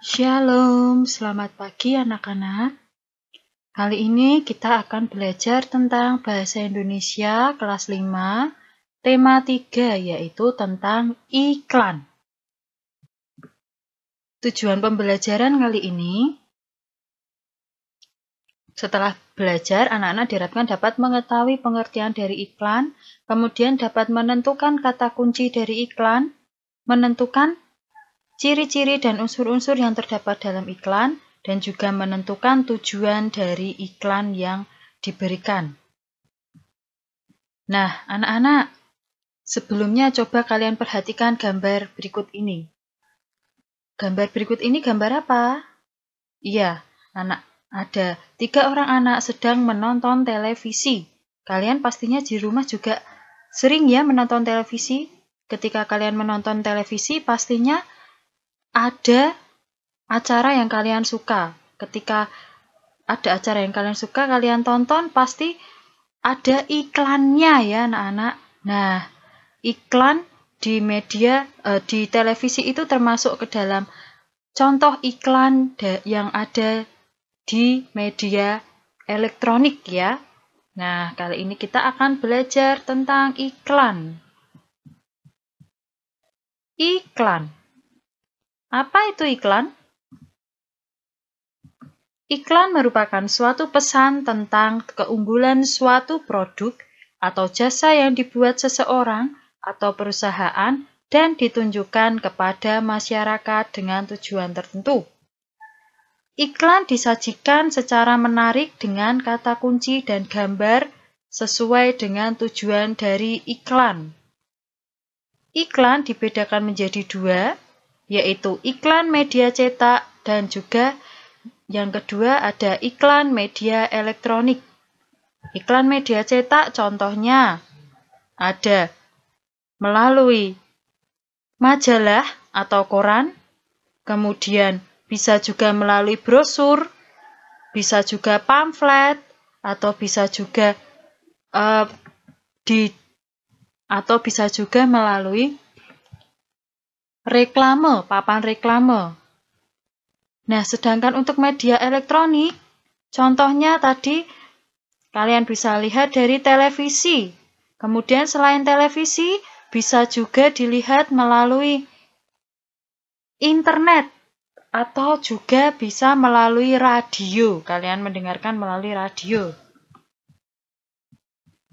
Shalom, selamat pagi anak-anak. Kali ini kita akan belajar tentang Bahasa Indonesia kelas 5, tema 3 yaitu tentang iklan. Tujuan pembelajaran kali ini, setelah belajar, anak-anak diharapkan dapat mengetahui pengertian dari iklan, kemudian dapat menentukan kata kunci dari iklan, menentukan ciri-ciri dan unsur-unsur yang terdapat dalam iklan, dan juga menentukan tujuan dari iklan yang diberikan. Nah, anak-anak, sebelumnya coba kalian perhatikan gambar berikut ini. Gambar berikut ini gambar apa? Iya, anak ada tiga orang anak sedang menonton televisi. Kalian pastinya di rumah juga sering ya menonton televisi. Ketika kalian menonton televisi, pastinya ada acara yang kalian suka. Ketika ada acara yang kalian suka, kalian tonton pasti ada iklannya ya anak-anak. Nah, iklan di media eh, di televisi itu termasuk ke dalam contoh iklan yang ada di media elektronik ya. Nah, kali ini kita akan belajar tentang iklan. Iklan apa itu iklan? Iklan merupakan suatu pesan tentang keunggulan suatu produk atau jasa yang dibuat seseorang atau perusahaan dan ditunjukkan kepada masyarakat dengan tujuan tertentu. Iklan disajikan secara menarik dengan kata kunci dan gambar sesuai dengan tujuan dari iklan. Iklan dibedakan menjadi dua, yaitu iklan media cetak dan juga yang kedua ada iklan media elektronik. Iklan media cetak contohnya ada melalui majalah atau koran, kemudian bisa juga melalui brosur, bisa juga pamflet, atau bisa juga uh, di atau bisa juga melalui reklame, papan reklame. Nah, sedangkan untuk media elektronik, contohnya tadi kalian bisa lihat dari televisi. Kemudian selain televisi, bisa juga dilihat melalui internet atau juga bisa melalui radio. Kalian mendengarkan melalui radio.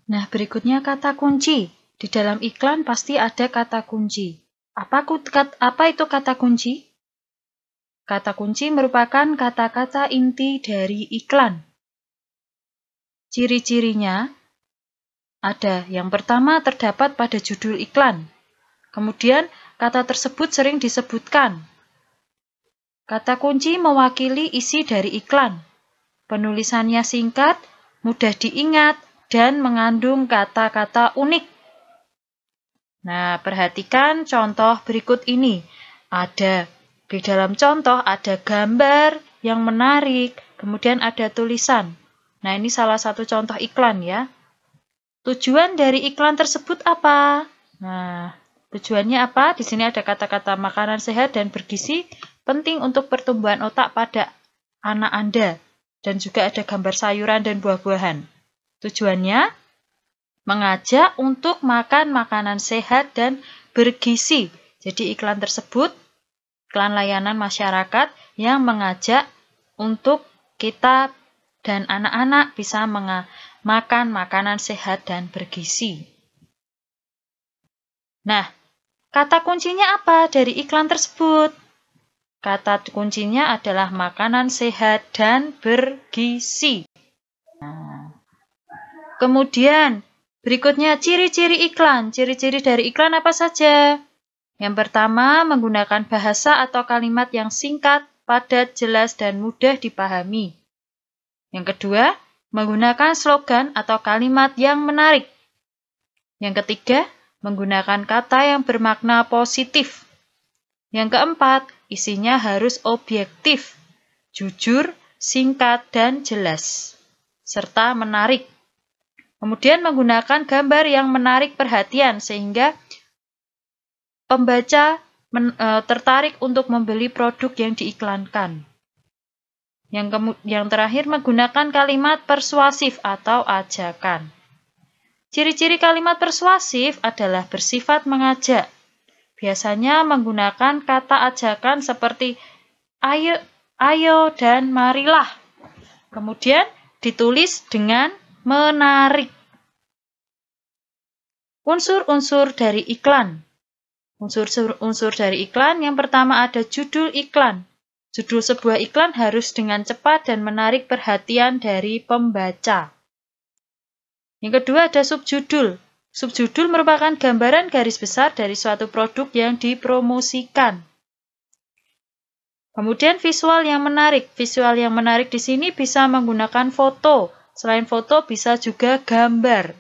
Nah, berikutnya kata kunci. Di dalam iklan pasti ada kata kunci. Apa, kat, apa itu kata kunci? Kata kunci merupakan kata-kata inti dari iklan. Ciri-cirinya ada yang pertama terdapat pada judul iklan. Kemudian, kata tersebut sering disebutkan. Kata kunci mewakili isi dari iklan. Penulisannya singkat, mudah diingat, dan mengandung kata-kata unik. Nah, perhatikan contoh berikut ini. Ada di dalam contoh ada gambar yang menarik, kemudian ada tulisan. Nah, ini salah satu contoh iklan ya. Tujuan dari iklan tersebut apa? Nah, tujuannya apa? Di sini ada kata-kata makanan sehat dan bergizi penting untuk pertumbuhan otak pada anak Anda dan juga ada gambar sayuran dan buah-buahan. Tujuannya mengajak untuk makan makanan sehat dan bergizi. Jadi iklan tersebut iklan layanan masyarakat yang mengajak untuk kita dan anak-anak bisa makan makanan sehat dan bergizi. Nah, kata kuncinya apa dari iklan tersebut? Kata kuncinya adalah makanan sehat dan bergizi. Nah, kemudian, Berikutnya, ciri-ciri iklan. Ciri-ciri dari iklan apa saja? Yang pertama, menggunakan bahasa atau kalimat yang singkat, padat, jelas, dan mudah dipahami. Yang kedua, menggunakan slogan atau kalimat yang menarik. Yang ketiga, menggunakan kata yang bermakna positif. Yang keempat, isinya harus objektif, jujur, singkat, dan jelas, serta menarik. Kemudian menggunakan gambar yang menarik perhatian sehingga pembaca men, e, tertarik untuk membeli produk yang diiklankan. Yang, kemu, yang terakhir menggunakan kalimat persuasif atau ajakan. Ciri-ciri kalimat persuasif adalah bersifat mengajak. Biasanya menggunakan kata ajakan seperti ayo, ayo, dan marilah. Kemudian ditulis dengan menarik. Unsur-unsur dari iklan. Unsur-unsur dari iklan yang pertama ada judul iklan. Judul sebuah iklan harus dengan cepat dan menarik perhatian dari pembaca. Yang kedua ada subjudul. Subjudul merupakan gambaran garis besar dari suatu produk yang dipromosikan. Kemudian visual yang menarik. Visual yang menarik di sini bisa menggunakan foto, Selain foto bisa juga gambar.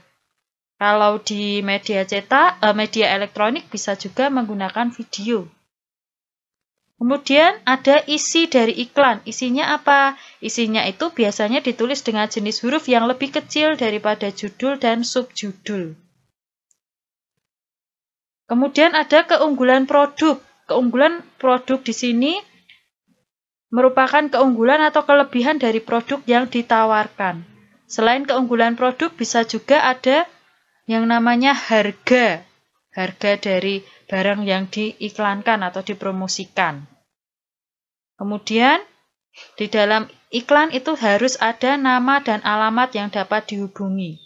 Kalau di media cetak, eh, media elektronik bisa juga menggunakan video. Kemudian ada isi dari iklan. Isinya apa? Isinya itu biasanya ditulis dengan jenis huruf yang lebih kecil daripada judul dan subjudul. Kemudian ada keunggulan produk. Keunggulan produk di sini merupakan keunggulan atau kelebihan dari produk yang ditawarkan. Selain keunggulan produk bisa juga ada yang namanya harga. Harga dari barang yang diiklankan atau dipromosikan. Kemudian di dalam iklan itu harus ada nama dan alamat yang dapat dihubungi.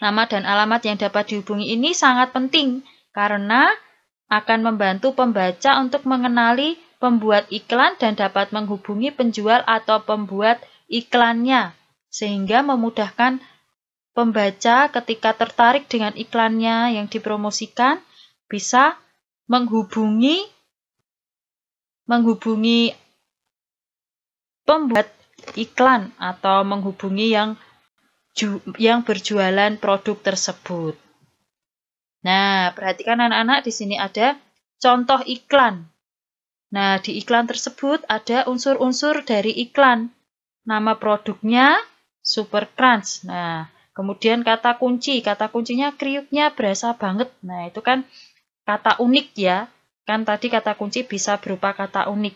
Nama dan alamat yang dapat dihubungi ini sangat penting karena akan membantu pembaca untuk mengenali pembuat iklan dan dapat menghubungi penjual atau pembuat iklannya sehingga memudahkan pembaca ketika tertarik dengan iklannya yang dipromosikan bisa menghubungi menghubungi pembuat iklan atau menghubungi yang yang berjualan produk tersebut. Nah, perhatikan anak-anak di sini ada contoh iklan. Nah, di iklan tersebut ada unsur-unsur dari iklan. Nama produknya, super crunch. Nah, kemudian kata kunci, kata kuncinya kriuknya berasa banget. Nah, itu kan kata unik ya. Kan tadi kata kunci bisa berupa kata unik.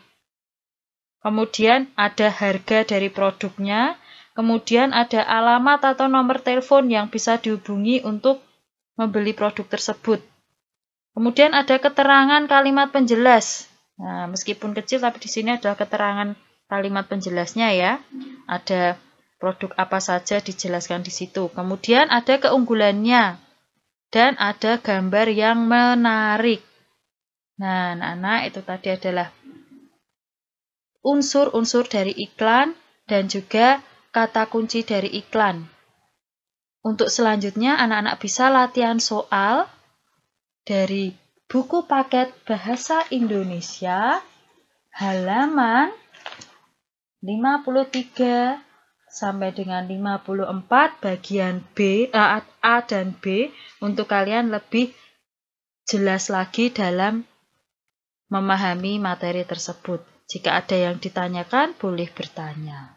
Kemudian ada harga dari produknya, kemudian ada alamat atau nomor telepon yang bisa dihubungi untuk membeli produk tersebut. Kemudian ada keterangan kalimat penjelas. Nah, meskipun kecil tapi di sini ada keterangan kalimat penjelasnya ya. Ada Produk apa saja dijelaskan di situ. Kemudian ada keunggulannya dan ada gambar yang menarik. Nah, anak-anak itu tadi adalah unsur-unsur dari iklan dan juga kata kunci dari iklan. Untuk selanjutnya, anak-anak bisa latihan soal dari buku paket Bahasa Indonesia halaman 53 sampai dengan 54 bagian B eh, A, dan B untuk kalian lebih jelas lagi dalam memahami materi tersebut. Jika ada yang ditanyakan boleh bertanya.